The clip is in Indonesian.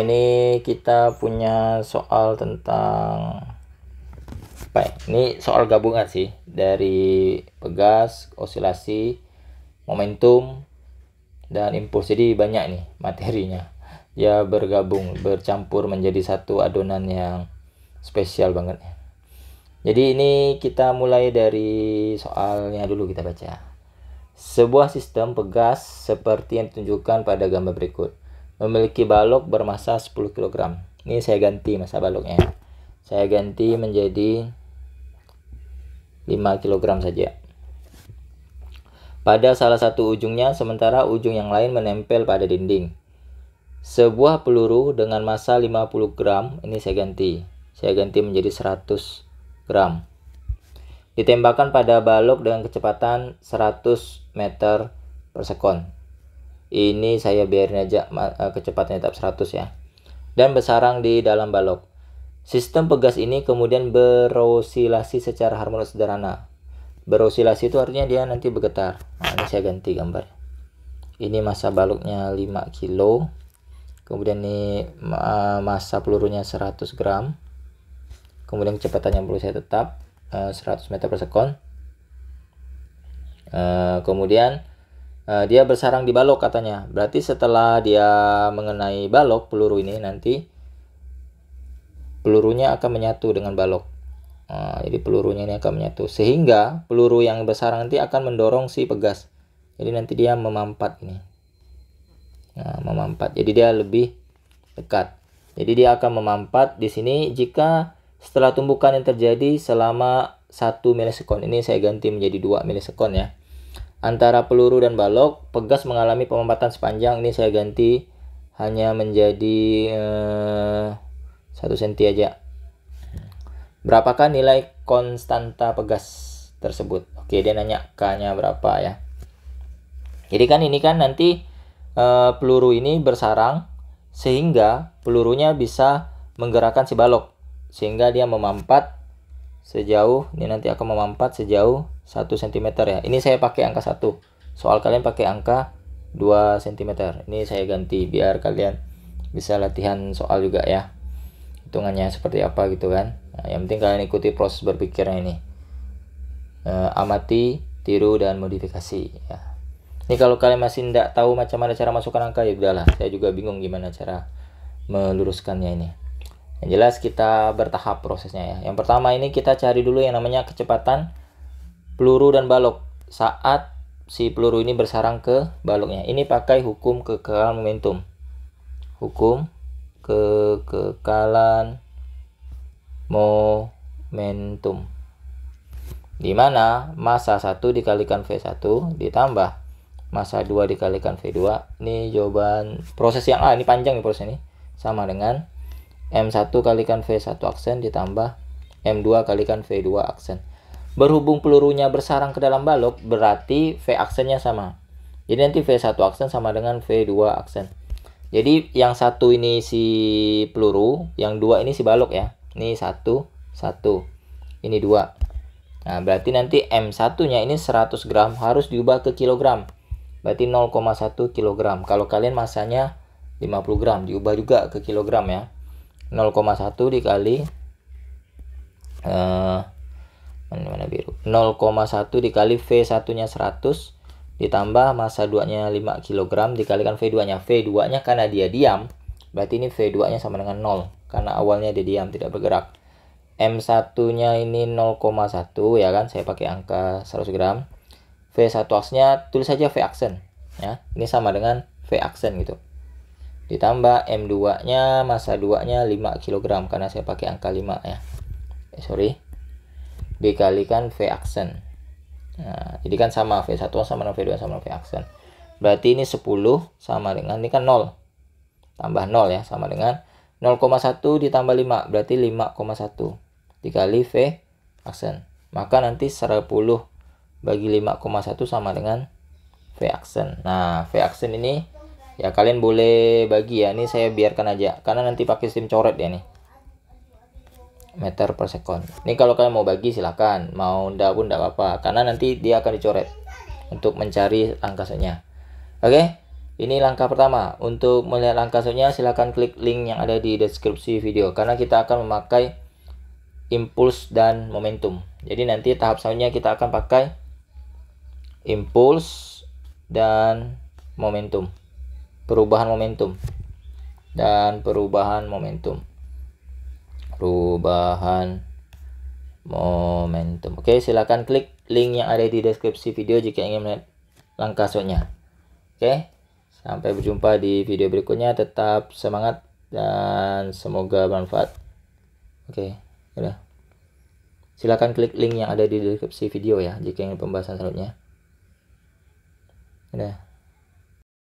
ini kita punya soal tentang apa ya? ini soal gabungan sih dari pegas osilasi momentum dan impuls jadi banyak nih materinya ya bergabung bercampur menjadi satu adonan yang spesial banget jadi ini kita mulai dari soalnya dulu kita baca sebuah sistem pegas seperti yang ditunjukkan pada gambar berikut memiliki balok bermassa 10 kg. Ini saya ganti masa baloknya. Saya ganti menjadi 5 kg saja. Pada salah satu ujungnya, sementara ujung yang lain menempel pada dinding. Sebuah peluru dengan massa 50 gram, ini saya ganti. Saya ganti menjadi 100 gram. Ditembakkan pada balok dengan kecepatan 100 meter per sekon ini saya biarin aja eh, kecepatannya tetap 100 ya dan bersarang di dalam balok sistem pegas ini kemudian berosilasi secara harmonis sederhana berosilasi itu artinya dia nanti bergetar nah, ini saya ganti gambar ini masa baloknya 5 kilo kemudian ini masa pelurunya 100 gram kemudian kecepatannya yang perlu saya tetap 100 eh, meter per sekon eh, kemudian Eh, dia bersarang di balok katanya. Berarti setelah dia mengenai balok peluru ini nanti pelurunya akan menyatu dengan balok. Nah, jadi pelurunya ini akan menyatu sehingga peluru yang bersarang nanti akan mendorong si pegas. Jadi nanti dia memampat ini. Nah, memampat. Jadi dia lebih dekat. Jadi dia akan memampat di sini jika setelah tumbukan yang terjadi selama 1 milisekon. Ini saya ganti menjadi 2 milisekon ya antara peluru dan balok, pegas mengalami pemampatan sepanjang. Ini saya ganti hanya menjadi eh, satu eh, senti aja. Berapakah nilai konstanta pegas tersebut? Oke, dia nanya K-nya berapa ya. Jadi kan ini kan nanti eh, peluru ini bersarang sehingga pelurunya bisa menggerakkan si balok sehingga dia memampat sejauh ini nanti akan memampat sejauh 1 cm ya. Ini saya pakai angka 1. Soal kalian pakai angka 2 cm. Ini saya ganti biar kalian bisa latihan soal juga ya. Hitungannya seperti apa gitu kan. Nah, yang penting kalian ikuti proses berpikirnya ini. E, amati, tiru dan modifikasi ya. Ini kalau kalian masih tidak tahu macam mana cara masukkan angka ya udahlah, saya juga bingung gimana cara meluruskannya ini. Yang jelas kita bertahap prosesnya ya. Yang pertama ini kita cari dulu yang namanya kecepatan peluru dan balok saat si peluru ini bersarang ke baloknya. Ini pakai hukum kekekalan momentum. Hukum kekekalan momentum. Di mana massa 1 dikalikan V1 ditambah masa 2 dikalikan V2. Ini jawaban proses yang A, ah, ini panjang nih proses ini. Sama dengan M1 kalikan V1 aksen ditambah M2 kalikan V2 aksen. Berhubung pelurunya bersarang ke dalam balok, berarti V aksennya sama. Jadi nanti V1 aksen sama dengan V2 aksen. Jadi yang satu ini si peluru, yang dua ini si balok ya. Ini satu, satu. Ini dua. Nah, berarti nanti M1-nya ini 100 gram harus diubah ke kilogram. Berarti 0,1 kilogram. Kalau kalian masanya 50 gram, diubah juga ke kilogram ya. 0,1 dikali uh, mana-mana biru 0,1 dikali V 1 nya 100 ditambah masa 2 nya 5 kg dikalikan V2 nya V2 nya karena dia diam berarti ini V2 nya sama dengan 0 karena awalnya dia diam tidak bergerak M1 nya ini 0,1 ya kan saya pakai angka 100 gram V1 aksnya tulis saja V aksen ya ini sama dengan V aksen gitu ditambah M2 nya masa 2 nya 5 kg karena saya pakai angka 5 ya eh, sorry dikalikan V aksen. Nah, jadi kan sama V1 sama dengan V2 sama dengan V aksen. Berarti ini 10 sama dengan ini kan 0. Tambah 0 ya sama dengan 0,1 ditambah 5 berarti 5,1 dikali V aksen. Maka nanti 10 bagi 5,1 sama dengan V aksen. Nah, V aksen ini ya kalian boleh bagi ya. Ini saya biarkan aja karena nanti pakai sistem coret ya nih meter per second. Ini kalau kalian mau bagi silahkan mau ndak pun ndak apa-apa karena nanti dia akan dicoret untuk mencari langkah Oke, ini langkah pertama. Untuk melihat langkah selanjutnya silakan klik link yang ada di deskripsi video karena kita akan memakai impuls dan momentum. Jadi nanti tahap selanjutnya kita akan pakai impuls dan momentum. Perubahan momentum dan perubahan momentum perubahan momentum. Oke, silakan klik link yang ada di deskripsi video jika ingin melihat langkah selanjutnya. Oke, sampai berjumpa di video berikutnya. Tetap semangat dan semoga bermanfaat. Oke, udah. Silakan klik link yang ada di deskripsi video ya jika ingin pembahasan selanjutnya. Udah.